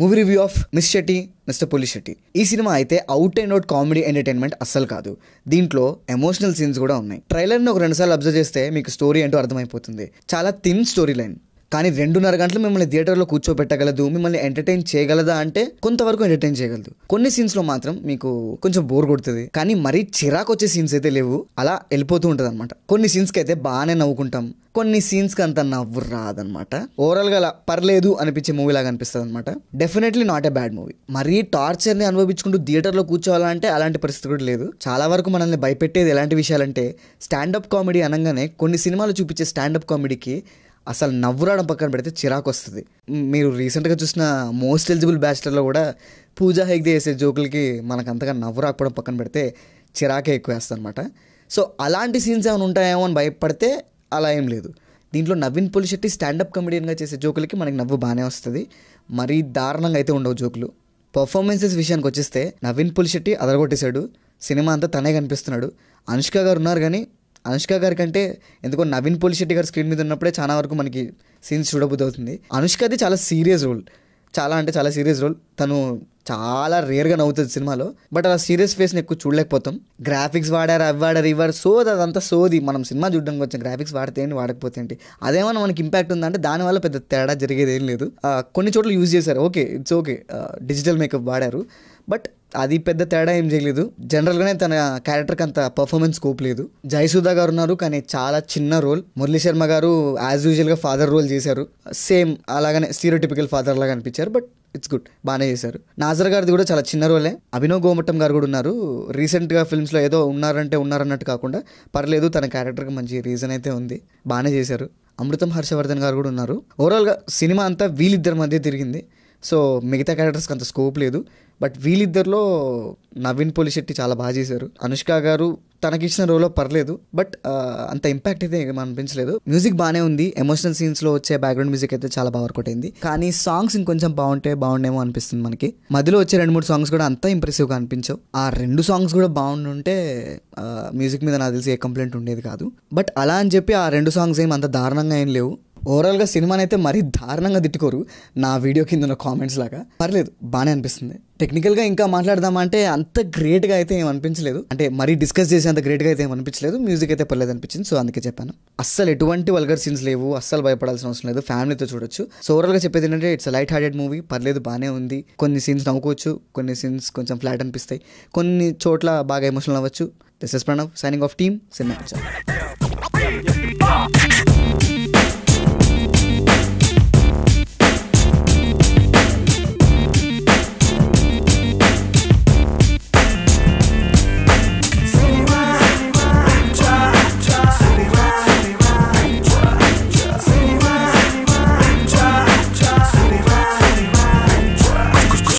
movie review of miss Shetty mister Polishetty ఈ సినిమా అయితే out and out comedy entertainment అస్సలు కాదు దీంట్లో ఎమోషనల్ సీన్స్ కూడా ఉన్నాయి ట్రైలర్ని ఒక రెండుసార్లు అబ్జర్వ్ చేస్తే మీకు స్టోరీ అంటూ అర్థమైపోతుంది చాలా థిన్ స్టోరీ లైన్ కానీ రెండున్నర గంటలు మిమ్మల్ని థియేటర్లో కూర్చోబెట్టగలదు మిమ్మల్ని ఎంటర్టైన్ చేయగలదా అంటే కొంతవరకు ఎంటర్టైన్ చేయగలదు కొన్ని సీన్స్లో మాత్రం మీకు కొంచెం బోర్ కొడుతుంది కానీ మరీ చిరాకు వచ్చే సీన్స్ అయితే లేవు అలా వెళ్ళిపోతూ ఉంటుంది అనమాట కొన్ని సీన్స్కి అయితే బాగానే నవ్వుకుంటాం కొన్ని సీన్స్కి అంత నవ్వు రాదనమాట ఓవరాల్ అలా పర్లేదు అనిపించే మూవీ లాగా అనిపిస్తుంది అనమాట definitely not a bad movie మరీ టార్చర్ని అనుభవించుకుంటూ థియేటర్లో కూర్చోవాలంటే అలాంటి పరిస్థితి కూడా లేదు చాలా వరకు మనల్ని భయపెట్టేది ఎలాంటి విషయాలంటే స్టాండప్ కామెడీ అనగానే కొన్ని సినిమాలు చూపించే స్టాండప్ కామెడీకి అసలు నవ్వురాడం పక్కన పెడితే చిరాకు వస్తుంది మీరు రీసెంట్గా చూసిన మోస్ట్ ఎలిజిబుల్ బ్యాచిలర్లో కూడా పూజా హెగ్ది చేసే జోకులకి మనకు అంతగా నవ్వు రాకపోవడం పక్కన పెడితే చిరాకే ఎక్కువ వేస్తుంది అనమాట సో అలాంటి సీన్స్ ఏమైనా ఉంటాయేమో అని భయపడితే అలా ఏం లేదు దీంట్లో నవీన్ పులిశెట్టి స్టాండప్ కమెడియన్గా చేసే జోకులకి మనకి నవ్వు బాగానే వస్తుంది మరీ దారుణంగా అయితే ఉండవు జోకులు పర్ఫార్మెన్సెస్ విషయానికి వచ్చేస్తే నవీన్ పులిశెట్టి అదరగొట్టేశాడు సినిమా అంతా తనే కనిపిస్తున్నాడు అనుష్క గారు ఉన్నారు కానీ అనుష్క గారి కంటే ఎందుకో నవీన్ శెట్టి గారు స్క్రీన్ మీద ఉన్నప్పుడే చాలా వరకు మనకి సీన్స్ చూడబుద్ధి అవుతుంది అది చాలా సీరియస్ రోల్ చాలా అంటే చాలా సీరియస్ రోల్ తను చాలా రేర్గా నవ్వుతుంది సినిమాలో బట్ అలా సీరియస్ ఫేస్ని ఎక్కువ చూడలేకపోతాం గ్రాఫిక్స్ వాడారు అవి వాడారు ఇవ్వారు సోది అదంతా సోది మనం సినిమా చూడడానికి వచ్చాం గ్రాఫిక్స్ వాడితే ఏంటి వాడకపోతే ఏంటి అదేమన్నా మనకి ఇంపాక్ట్ ఉందంటే దానివల్ల పెద్ద తేడా జరిగేది ఏం లేదు కొన్ని చోట్ల యూజ్ చేశారు okay it's okay digital makeup వాడారు బట్ అది పెద్ద తేడా ఏం చేయలేదు జనరల్గానే తన క్యారెక్టర్కి అంత పర్ఫార్మెన్స్ స్కోప్ లేదు జయసుధా గారు ఉన్నారు కానీ చాలా చిన్న రోల్ మురళీ శర్మ గారు యాజ్ యూజువల్గా ఫాదర్ రోల్ చేశారు సేమ్ అలాగనే స్టీరియోటిపికల్ ఫాదర్ లాగా అనిపించారు బట్ ఇట్స్ గుడ్ బాగానే చేశారు నాజర్ గారిది కూడా చాలా చిన్న రోలే అభినవ్ గోమట్టం గారు కూడా ఉన్నారు రీసెంట్గా ఫిల్మ్స్లో ఏదో ఉన్నారంటే ఉన్నారన్నట్టు కాకుండా పర్లేదు తన క్యారెక్టర్కి మంచి రీజన్ అయితే ఉంది బాగానే చేశారు అమృతం హర్షవర్ధన్ గారు కూడా ఉన్నారు ఓవరాల్గా సినిమా అంతా వీళ్ళిద్దరి మధ్య తిరిగింది సో మిగతా క్యారెక్టర్స్కి అంత స్కోప్ లేదు బట్ వీళ్ళిద్దరిలో నవీన్ పోలిశెట్టి చాలా బాగా చేశారు అనుష్క గారు తనకిచ్చిన రోల్లో పర్లేదు బట్ అంత ఇంపాక్ట్ అయితే ఏం అనిపించలేదు మ్యూజిక్ బాగానే ఉంది ఎమోషనల్ సీన్స్లో వచ్చే బ్యాక్గ్రౌండ్ మ్యూజిక్ అయితే చాలా బాగా వర్కౌట్ అయింది కానీ సాంగ్స్ ఇంకొంచెం బాగుంటే బాగుండేమో అనిపిస్తుంది మనకి మధ్యలో వచ్చే రెండు మూడు సాంగ్స్ కూడా అంత ఇంప్రెసివ్గా అనిపించవు ఆ రెండు సాంగ్స్ కూడా బాగుండుంటే మ్యూజిక్ మీద నాకు తెలిసి ఏ కంప్లైంట్ ఉండేది కాదు బట్ అలా అని చెప్పి ఆ రెండు సాంగ్స్ ఏం అంత దారుణంగా ఏం లేవు ఓవరాల్గా సినిమాని అయితే మరీ దారుణంగా తిట్టుకోరు నా వీడియో కింద ఉన్న కామెంట్స్ లాగా పర్లేదు బాగానే అనిపిస్తుంది టెక్నికల్గా ఇంకా మాట్లాడదామంటే అంత గ్రేట్గా అయితే ఏం అనిపించలేదు అంటే మరీ డిస్కస్ అంత గ్రేట్గా అయితే ఏం అనిపించలేదు మ్యూజిక్ అయితే పర్లేదు అనిపించింది సో అందుకే చెప్పాను అస్సలు ఎటువంటి వల్గర్ సీన్స్ లేవు అస్సలు భయపడాల్సిన అవసరం లేదు ఫ్యామిలీతో చూడొచ్చు సో ఓవరాల్గా చెప్పేది ఏంటంటే ఇట్స్ లైట్ హార్టెడ్ మూవీ పర్లేదు బాగానే ఉంది కొన్ని సీన్స్ నవ్వుకోవచ్చు కొన్ని సీన్స్ కొంచెం ఫ్లాట్ అనిపిస్తాయి కొన్ని చోట్ల బాగా ఎమోషనల్ అవ్వచ్చు this is Pranav signing off team cinema